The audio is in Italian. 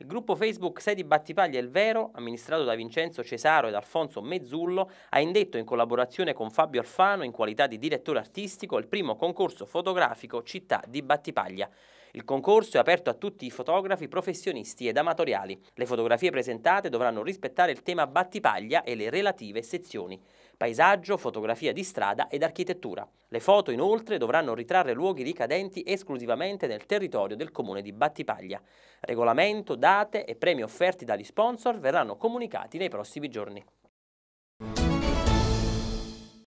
Il gruppo Facebook Sedi Battipaglia Il Vero, amministrato da Vincenzo Cesaro ed Alfonso Mezzullo, ha indetto in collaborazione con Fabio Alfano, in qualità di direttore artistico, il primo concorso fotografico Città di Battipaglia. Il concorso è aperto a tutti i fotografi professionisti ed amatoriali. Le fotografie presentate dovranno rispettare il tema battipaglia e le relative sezioni paesaggio, fotografia di strada ed architettura. Le foto inoltre dovranno ritrarre luoghi ricadenti esclusivamente nel territorio del comune di Battipaglia. Regolamento, date e premi offerti dagli sponsor verranno comunicati nei prossimi giorni.